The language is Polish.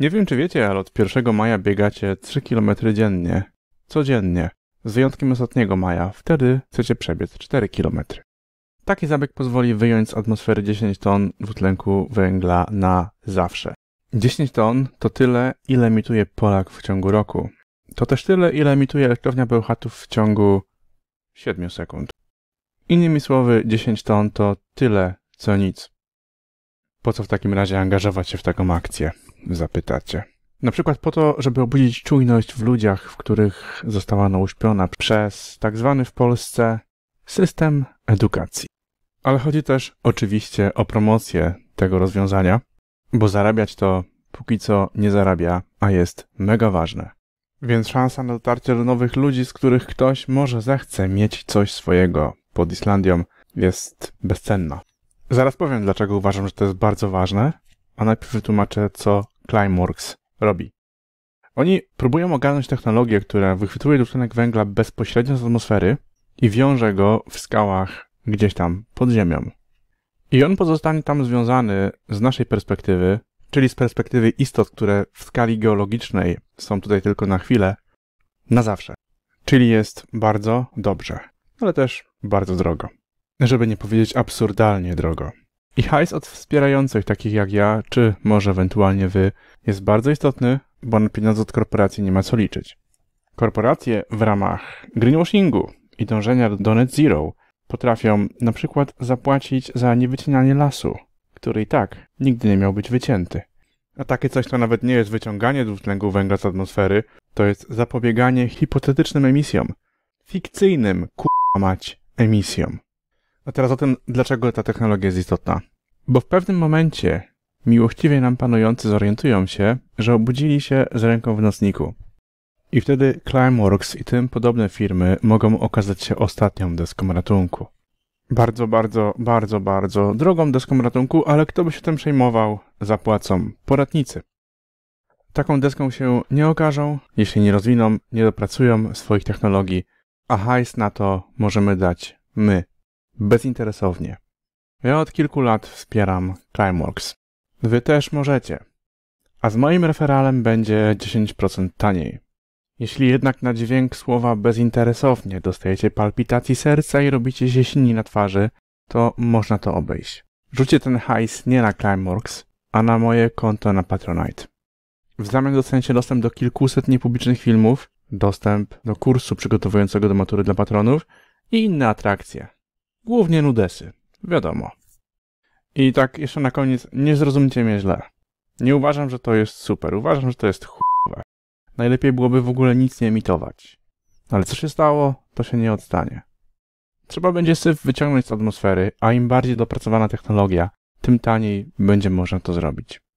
Nie wiem, czy wiecie, ale od 1 maja biegacie 3 km dziennie. Codziennie. Z wyjątkiem ostatniego maja. Wtedy chcecie przebiec 4 km. Taki zabieg pozwoli wyjąć z atmosfery 10 ton dwutlenku węgla na zawsze. 10 ton to tyle, ile emituje Polak w ciągu roku. To też tyle, ile emituje elektrownia Bełchatów w ciągu 7 sekund. Innymi słowy, 10 ton to tyle, co nic. Po co w takim razie angażować się w taką akcję? zapytacie. Na przykład po to, żeby obudzić czujność w ludziach, w których została ona uśpiona przez tak zwany w Polsce system edukacji. Ale chodzi też oczywiście o promocję tego rozwiązania, bo zarabiać to póki co nie zarabia, a jest mega ważne. Więc szansa na dotarcie do nowych ludzi, z których ktoś może zechce mieć coś swojego pod Islandią, jest bezcenna. Zaraz powiem, dlaczego uważam, że to jest bardzo ważne, a najpierw wytłumaczę, co Climeworks robi. Oni próbują ogarnąć technologię, która wychwytuje dwutlenek węgla bezpośrednio z atmosfery i wiąże go w skałach gdzieś tam pod ziemią. I on pozostanie tam związany z naszej perspektywy, czyli z perspektywy istot, które w skali geologicznej są tutaj tylko na chwilę, na zawsze. Czyli jest bardzo dobrze, ale też bardzo drogo. Żeby nie powiedzieć absurdalnie drogo. I hajs od wspierających, takich jak ja, czy może ewentualnie wy, jest bardzo istotny, bo na pieniądze od korporacji nie ma co liczyć. Korporacje w ramach greenwashingu i dążenia do net zero potrafią na przykład zapłacić za niewycinanie lasu, który i tak nigdy nie miał być wycięty. A takie coś to nawet nie jest wyciąganie dwutlenku węgla z atmosfery, to jest zapobieganie hipotetycznym emisjom. Fikcyjnym, ku mać, emisjom. A teraz o tym, dlaczego ta technologia jest istotna. Bo w pewnym momencie miłościwie nam panujący zorientują się, że obudzili się z ręką w nocniku. I wtedy Climeworks i tym podobne firmy mogą okazać się ostatnią deską ratunku. Bardzo, bardzo, bardzo, bardzo drogą deską ratunku, ale kto by się tym przejmował, zapłacą poradnicy. Taką deską się nie okażą, jeśli nie rozwiną, nie dopracują swoich technologii, a hajs na to możemy dać my, bezinteresownie. Ja od kilku lat wspieram Climeworks. Wy też możecie. A z moim referalem będzie 10% taniej. Jeśli jednak na dźwięk słowa bezinteresownie dostajecie palpitacji serca i robicie się silni na twarzy, to można to obejść. Rzucie ten hajs nie na Climeworks, a na moje konto na Patronite. W zamian dostaniecie dostęp do kilkuset niepublicznych filmów, dostęp do kursu przygotowującego do matury dla patronów i inne atrakcje. Głównie nudesy, wiadomo. I tak jeszcze na koniec, nie zrozumcie mnie źle. Nie uważam, że to jest super, uważam, że to jest chujowe. Najlepiej byłoby w ogóle nic nie emitować. Ale co się stało, to się nie odstanie. Trzeba będzie syf wyciągnąć z atmosfery, a im bardziej dopracowana technologia, tym taniej będzie można to zrobić.